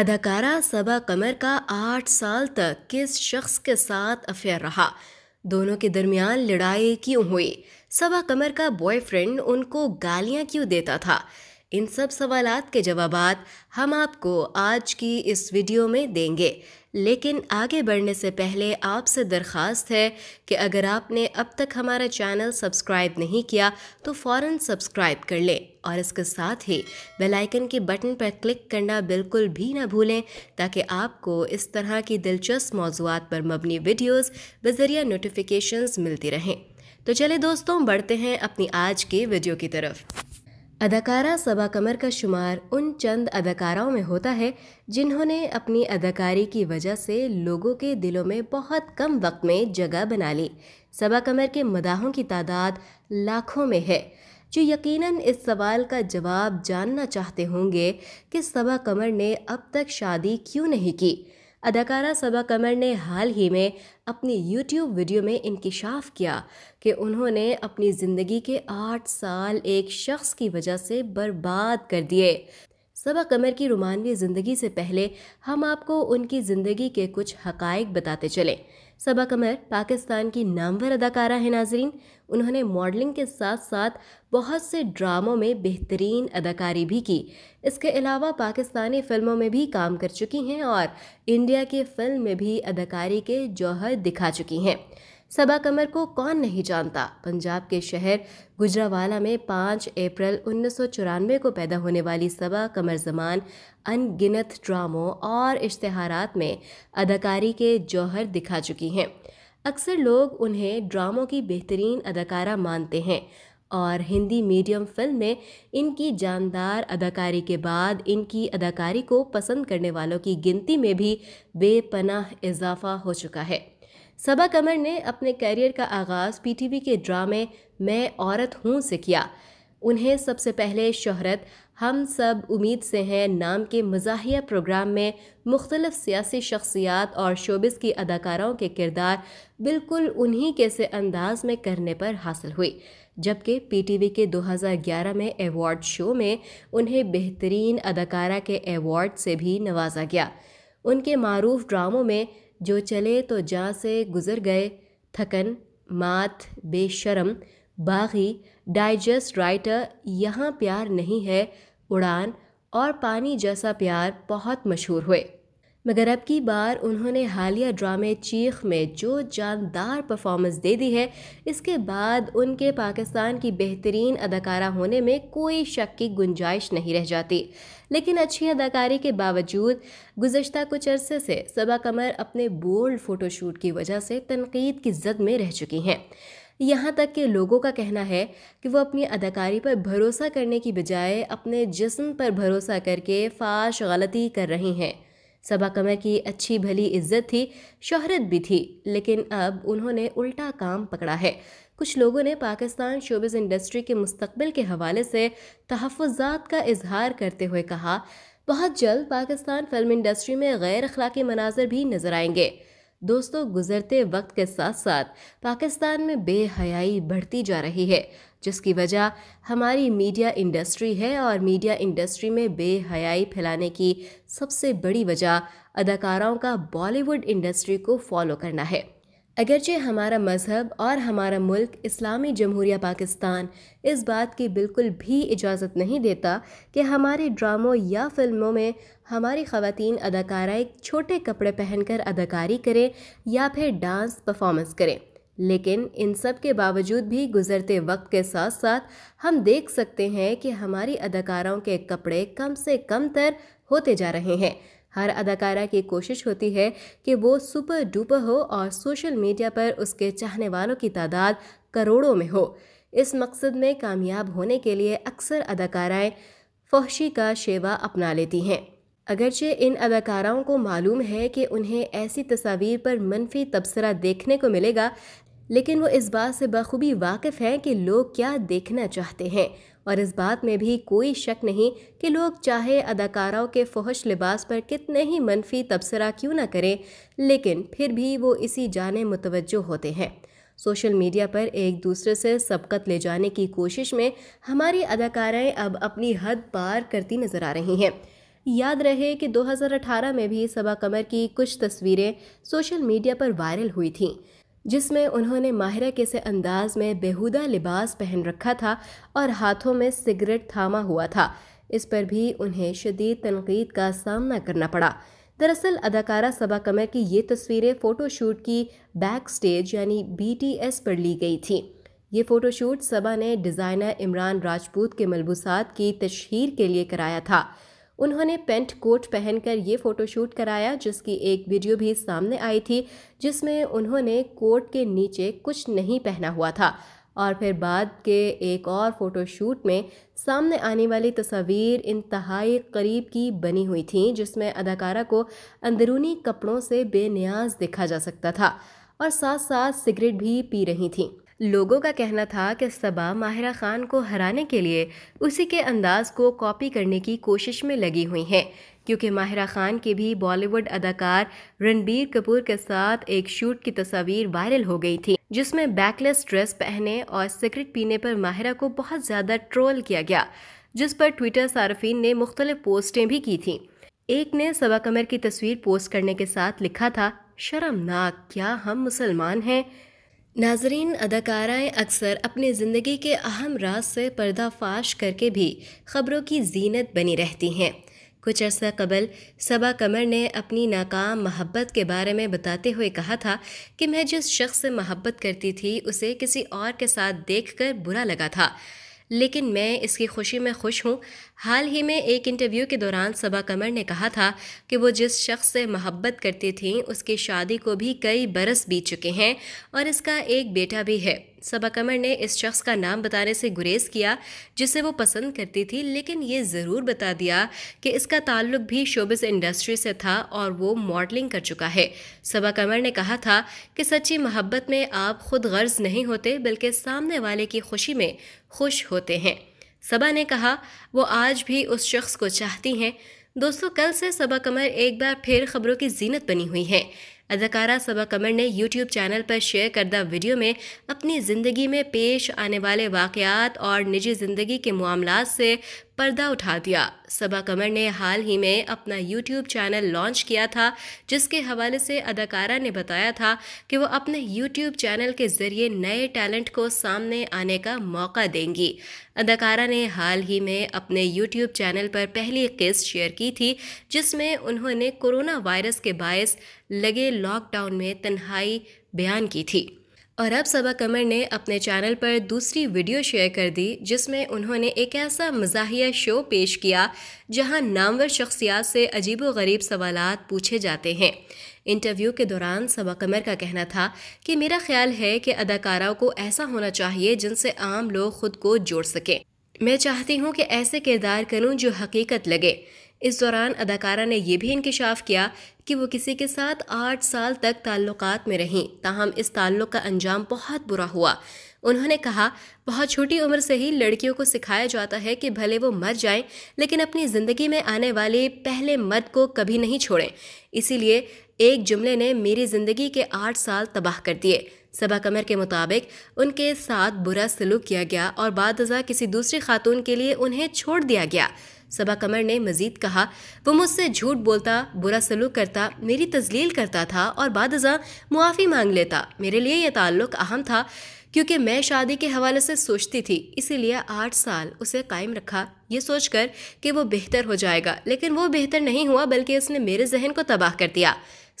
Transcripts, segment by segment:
अदाकारा सबा कमर का आठ साल तक किस शख्स के साथ अफेयर रहा दोनों के दरमियान लड़ाई क्यों हुई सबा कमर का बॉयफ्रेंड उनको गालियां क्यों देता था इन सब सवालात के जवाब हम आपको आज की इस वीडियो में देंगे लेकिन आगे बढ़ने से पहले आपसे दरख्वास्त है कि अगर आपने अब तक हमारा चैनल सब्सक्राइब नहीं किया तो फ़ौर सब्सक्राइब कर लें और इसके साथ ही बेल आइकन के बटन पर क्लिक करना बिल्कुल भी ना भूलें ताकि आपको इस तरह की दिलचस्प मौजूद पर मबनी वीडियोस बजरिया नोटिफिकेशंस मिलती रहें तो चले दोस्तों बढ़ते हैं अपनी आज की वीडियो की तरफ अदाकारा सबा कमर का शुमार उन चंद अदाकाराओं में होता है जिन्होंने अपनी अदाकारी की वजह से लोगों के दिलों में बहुत कम वक्त में जगह बना ली सबा कमर के मदाहों की तादाद लाखों में है जो यकीनन इस सवाल का जवाब जानना चाहते होंगे कि सबा कमर ने अब तक शादी क्यों नहीं की अदाकारा सबा कमर ने हाल ही में अपनी यूट्यूब वीडियो में इंकशाफ किया कि उन्होंने अपनी ज़िंदगी के आठ साल एक शख्स की वजह से बर्बाद कर दिए सबा कमर की रोमानवी ज़िंदगी से पहले हम आपको उनकी ज़िंदगी के कुछ हकायक बताते चलें सबा कमर पाकिस्तान की नामवर अदाकारा है नाजरीन उन्होंने मॉडलिंग के साथ साथ बहुत से ड्रामों में बेहतरीन अदाकारी भी की इसके अलावा पाकिस्तानी फ़िल्मों में भी काम कर चुकी हैं और इंडिया की फ़िल्म में भी अदाकारी के जौहर दिखा चुकी हैं सबा कमर को कौन नहीं जानता पंजाब के शहर गुजरावाला में 5 अप्रैल उन्नीस को पैदा होने वाली सबा कमर जमान अनगिनत ड्रामों और इश्तहारात में अदाकारी के जौहर दिखा चुकी हैं अक्सर लोग उन्हें ड्रामों की बेहतरीन अदाकारा मानते हैं और हिंदी मीडियम फिल्म में इनकी जानदार अदाकारी के बाद इनकी अदाकारी को पसंद करने वालों की गिनती में भी बेपनाह इजाफा हो चुका है सबा कमर ने अपने करियर का आगाज़ पीटीवी के ड्रामे मैं औरत हूँ से किया उन्हें सबसे पहले शहरत हम सब उम्मीद से हैं नाम के मजाहिया प्रोग्राम में मुख्तलफ सियासी शख्सियात और शोबिस की अदाकाराओं के किरदार बिल्कुल उन्हीं के से अंदाज में करने पर हासिल हुई जबकि पीटीवी के 2011 में एवॉर्ड शो में उन्हें बेहतरीन अदाकारा के एवॉर्ड से भी नवाजा गया उनके मरूफ ड्रामों में जो चले तो जहाँ से गुज़र गए थकन मात बेशरम बागी डाइजेस्ट राइटर यहाँ प्यार नहीं है उड़ान और पानी जैसा प्यार बहुत मशहूर हुए मगर अब की बार उन्होंने हालिया ड्रामे चीख में जो जानदार परफॉर्मेंस दे दी है इसके बाद उनके पाकिस्तान की बेहतरीन अदाकारा होने में कोई शक की गुंजाइश नहीं रह जाती लेकिन अच्छी अदाकारी के बावजूद गुज्त कुछ अरसे से सबा कमर अपने बोल्ड फ़ोटोशूट की वजह से तनकीद की जद में रह चुकी हैं यहाँ तक कि लोगों का कहना है कि वो अपनी अदाकारी पर भरोसा करने की बजाय अपने जिस्म पर भरोसा करके फाश गलती कर रही हैं सबा कमर की अच्छी भली इज्जत थी शोहरत भी थी लेकिन अब उन्होंने उल्टा काम पकड़ा है कुछ लोगों ने पाकिस्तान शोबिस इंडस्ट्री के मुस्तबिल के हवाले से तहफ़ात का इजहार करते हुए कहा बहुत जल्द पाकिस्तान फिल्म इंडस्ट्री में गैर अखलाकी मनाजर भी नज़र आएंगे दोस्तों गुजरते वक्त के साथ साथ पाकिस्तान में बेहयाई बढ़ती जा रही है जिसकी वजह हमारी मीडिया इंडस्ट्री है और मीडिया इंडस्ट्री में बेहयाई फैलाने की सबसे बड़ी वजह अदाकाराओं का बॉलीवुड इंडस्ट्री को फॉलो करना है अगरचे हमारा मज़हब और हमारा मुल्क इस्लामी जमहूरिया पाकिस्तान इस बात की बिल्कुल भी इजाज़त नहीं देता कि हमारे ड्रामों या फ़िल्मों में हमारी अदाकारा एक छोटे कपड़े पहनकर अदाकारी करें या फिर डांस परफॉर्मेंस करें लेकिन इन सब के बावजूद भी गुज़रते वक्त के साथ साथ हम देख सकते हैं कि हमारी अदाकाराओं के कपड़े कम से कम तर होते जा रहे हैं हर अदाकारा की कोशिश होती है कि वो सुपर डुपर हो और सोशल मीडिया पर उसके चाहने वालों की तादाद करोड़ों में हो इस मकसद में कामयाब होने के लिए अक्सर अदाकाराएँ फहशी का शेवा अपना लेती हैं अगरचे इन अदाकाराओं को मालूम है कि उन्हें ऐसी तस्वीर पर मनफी तबसरा देखने को मिलेगा लेकिन वो इस बात से बखूबी वाकिफ़ हैं कि लोग क्या देखना चाहते हैं और इस बात में भी कोई शक नहीं कि लोग चाहे अदाकाराओं के फहश लिबास पर कितने ही मनफी तबसरा क्यों ना करें लेकिन फिर भी वो इसी जाने मुतवजो होते हैं सोशल मीडिया पर एक दूसरे से सबकत ले जाने की कोशिश में हमारी अदाकाराएं अब अपनी हद पार करती नज़र आ रही हैं याद रहे कि 2018 में भी सबा कमर की कुछ तस्वीरें सोशल मीडिया पर वायरल हुई थीं जिसमें उन्होंने माहिर के से अंदाज में बेहुदा लिबास पहन रखा था और हाथों में सिगरेट थामा हुआ था इस पर भी उन्हें शदीद तनकीद का सामना करना पड़ा दरअसल अदाकारा सबा कमर की ये तस्वीरें फ़ोटोशूट की बैक स्टेज यानी बीटीएस पर ली गई थी ये फ़ोटोशूट सबा ने डिज़ाइनर इमरान राजपूत के मलबूसात की तशहर के लिए कराया था उन्होंने पेंट कोट पहनकर ये फ़ोटोशूट कराया जिसकी एक वीडियो भी सामने आई थी जिसमें उन्होंने कोट के नीचे कुछ नहीं पहना हुआ था और फिर बाद के एक और फ़ोटोशूट में सामने आने वाली तस्वीर इंतहाई करीब की बनी हुई थी जिसमें अदाकारा को अंदरूनी कपड़ों से बेनियाज देखा जा सकता था और साथ साथ सिगरेट भी पी रही थीं लोगों का कहना था कि सबा माहिरा खान को हराने के लिए उसी के अंदाज को कॉपी करने की कोशिश में लगी हुई हैं क्योंकि माहिरा खान के भी बॉलीवुड अदाकार रणबीर कपूर के साथ एक शूट की तस्वीर वायरल हो गई थी जिसमें बैकलेस ड्रेस पहने और सिगरेट पीने पर माहिरा को बहुत ज़्यादा ट्रोल किया गया जिस पर ट्विटर सार्फिन ने मुख्तलिफ पोस्टें भी की थी एक ने सबा कमर की तस्वीर पोस्ट करने के साथ लिखा था शर्मनाक क्या हम मुसलमान हैं नाजरीन अदाकाराएं अक्सर अपनी ज़िंदगी के अहम राज से पर्दाफाश करके भी ख़बरों की जीनत बनी रहती हैं कुछ अर्सा कबल सबा कमर ने अपनी नाकाम मोहब्बत के बारे में बताते हुए कहा था कि मैं जिस शख्स से मोहब्बत करती थी उसे किसी और के साथ देखकर बुरा लगा था लेकिन मैं इसकी खुशी में खुश हूँ हाल ही में एक इंटरव्यू के दौरान सबा कमर ने कहा था कि वो जिस शख्स से मोहब्बत करती थीं उसकी शादी को भी कई बरस बीत चुके हैं और इसका एक बेटा भी है सबा कमर ने इस शख्स का नाम बताने से गुरेज किया जिसे वो पसंद करती थी लेकिन ये ज़रूर बता दिया कि इसका ताल्लुक भी शोबिस इंडस्ट्री से था और वो मॉडलिंग कर चुका है सबा कमर ने कहा था कि सच्ची मोहब्बत में आप खुद गर्ज नहीं होते बल्कि सामने वाले की खुशी में खुश होते हैं सबा ने कहा वो आज भी उस शख्स को चाहती हैं दोस्तों कल से सबा कमर एक बार फिर खबरों की जीनत बनी हुई है अदाकारा सबा कमर ने यूट्यूब चैनल पर शेयर करदा वीडियो में अपनी ज़िंदगी में पेश आने वाले वाकयात और निजी ज़िंदगी के मामला से पर्दा उठा दिया सबा कमर ने हाल ही में अपना यूट्यूब चैनल लॉन्च किया था जिसके हवाले से अदाकारा ने बताया था कि वो अपने यूट्यूब चैनल के ज़रिए नए टैलेंट को सामने आने का मौका देंगी अदाकारा ने हाल ही में अपने यूट्यूब चैनल पर पहली किस्त शेयर की थी जिसमें उन्होंने कोरोना वायरस के बायस लगे लॉकडाउन में तन्हाई बयान की थी और अब सबा कमर ने अपने चैनल पर दूसरी वीडियो शेयर कर दी जिसमें उन्होंने एक ऐसा मजाहिया शो पेश किया जहां नामवर शख्सियात से अजीब गरीब सवाल पूछे जाते हैं इंटरव्यू के दौरान सबा कमर का कहना था कि मेरा ख्याल है कि अदाकाराओं को ऐसा होना चाहिए जिनसे आम लोग खुद को जोड़ सकें मैं चाहती हूँ कि ऐसे किरदार करूँ जो हकीकत लगे इस दौरान अदाकारा ने यह भी इंकशाफ किया कि वो किसी के साथ आठ साल तक ताल्लुक में रहीं ताहम इस ताल्लुक का अंजाम बहुत बुरा हुआ उन्होंने कहा बहुत छोटी उम्र से ही लड़कियों को सिखाया जाता है कि भले वो मर जाएं लेकिन अपनी ज़िंदगी में आने वाले पहले मर्द को कभी नहीं छोड़ें इसीलिए एक जुमले ने मेरी ज़िंदगी के आठ साल तबाह कर दिए सबा कमर के मुताबिक उनके साथ बुरा सलूक किया गया और बाद किसी दूसरी खातून के लिए उन्हें छोड़ दिया गया सबा कमर ने मजीद कहा वो मुझसे झूठ बोलता बुरा सलूक करता मेरी तजलील करता था और बाद मुआफ़ी मांग लेता मेरे लिए यह ताल्लुक अहम था क्योंकि मैं शादी के हवाले से सोचती थी इसीलिए आठ साल उसे कायम रखा ये सोचकर कि वो बेहतर हो जाएगा लेकिन वो बेहतर नहीं हुआ बल्कि उसने मेरे जहन को तबाह कर दिया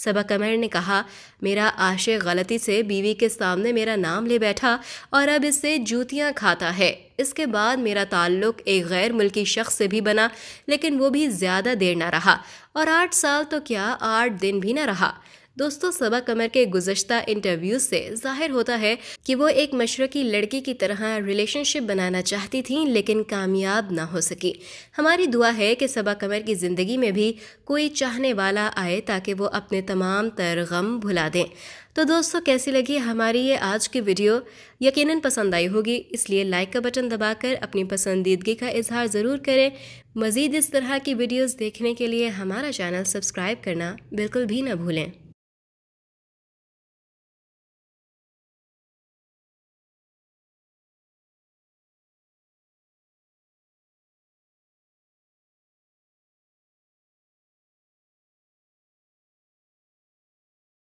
सबा कमर ने कहा मेरा आशे गलती से बीवी के सामने मेरा नाम ले बैठा और अब इससे जूतियाँ खाता है इसके बाद मेरा ताल्लुक एक गैर मुल्की शख्स से भी बना लेकिन वो भी ज़्यादा देर ना रहा और आठ साल तो क्या आठ दिन भी ना रहा दोस्तों सबा कमर के गुजशत इंटरव्यू से जाहिर होता है कि वो एक मशरकी लड़की की तरह रिलेशनशिप बनाना चाहती थी लेकिन कामयाब ना हो सकी हमारी दुआ है कि सबा कमर की ज़िंदगी में भी कोई चाहने वाला आए ताकि वो अपने तमाम तर गम भुला दें तो दोस्तों कैसी लगी हमारी ये आज की वीडियो यकीनन पसंद आई होगी इसलिए लाइक का बटन दबाकर अपनी पसंदीदगी का इजहार ज़रूर करें मज़ीद इस तरह की वीडियोस देखने के लिए हमारा चैनल सब्सक्राइब करना बिल्कुल भी ना भूलें